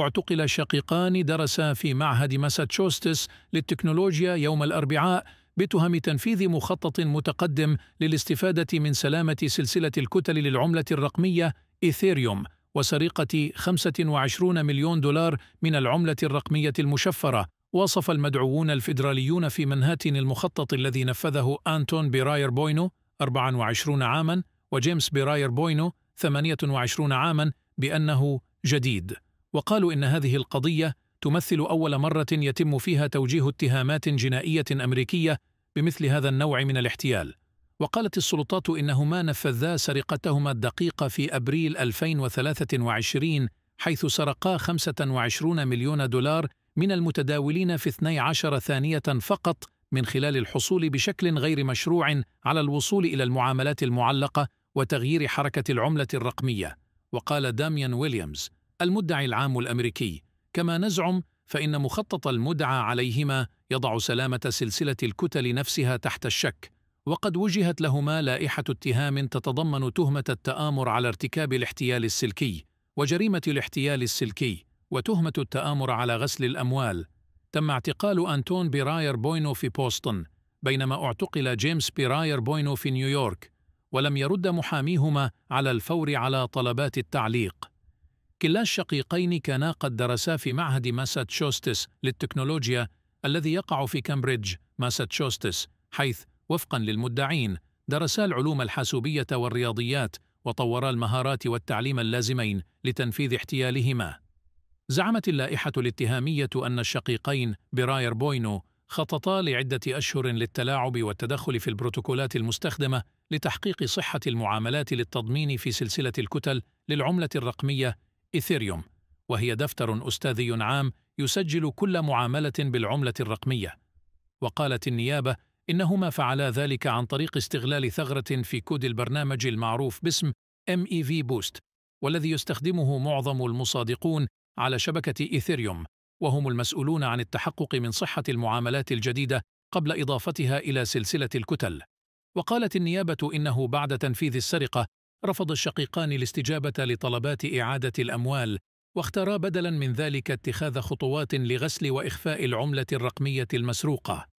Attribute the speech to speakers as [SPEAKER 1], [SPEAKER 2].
[SPEAKER 1] اعتقل شقيقان درسا في معهد ماساتشوستس للتكنولوجيا يوم الأربعاء بتهم تنفيذ مخطط متقدم للاستفادة من سلامة سلسلة الكتل للعملة الرقمية إيثيريوم وسرقة 25 مليون دولار من العملة الرقمية المشفرة وصف المدعوون الفيدراليون في منهاتن المخطط الذي نفذه أنتون بيراير بوينو 24 عاماً وجيمس بيراير بوينو 28 عاماً بأنه جديد وقالوا إن هذه القضية تمثل أول مرة يتم فيها توجيه اتهامات جنائية أمريكية بمثل هذا النوع من الاحتيال وقالت السلطات إنهما نفذا سرقتهما الدقيقة في أبريل 2023 حيث سرقا 25 مليون دولار من المتداولين في 12 ثانية فقط من خلال الحصول بشكل غير مشروع على الوصول إلى المعاملات المعلقة وتغيير حركة العملة الرقمية وقال داميان ويليامز المدعي العام الأمريكي كما نزعم فإن مخطط المدعى عليهما يضع سلامة سلسلة الكتل نفسها تحت الشك وقد وجهت لهما لائحة اتهام تتضمن تهمة التآمر على ارتكاب الاحتيال السلكي وجريمة الاحتيال السلكي وتهمة التآمر على غسل الأموال تم اعتقال أنتون بيراير بوينو في بوسطن بينما اعتقل جيمس بيراير بوينو في نيويورك ولم يرد محاميهما على الفور على طلبات التعليق كلا الشقيقين كانا قد درسا في معهد ماساتشوستس للتكنولوجيا الذي يقع في كامبريدج ماساتشوستس حيث وفقا للمدعين درسا العلوم الحاسوبية والرياضيات وطورا المهارات والتعليم اللازمين لتنفيذ احتيالهما زعمت اللائحة الاتهامية أن الشقيقين براير بوينو خططا لعدة أشهر للتلاعب والتدخل في البروتوكولات المستخدمة لتحقيق صحة المعاملات للتضمين في سلسلة الكتل للعملة الرقمية إيثيريوم وهي دفتر أستاذي عام يسجل كل معاملة بالعملة الرقمية وقالت النيابة إنهما فعلا ذلك عن طريق استغلال ثغرة في كود البرنامج المعروف باسم MEV Boost والذي يستخدمه معظم المصادقون على شبكة إيثيريوم وهم المسؤولون عن التحقق من صحة المعاملات الجديدة قبل إضافتها إلى سلسلة الكتل وقالت النيابة إنه بعد تنفيذ السرقة رفض الشقيقان الاستجابة لطلبات إعادة الأموال واختارا بدلا من ذلك اتخاذ خطوات لغسل وإخفاء العملة الرقمية المسروقة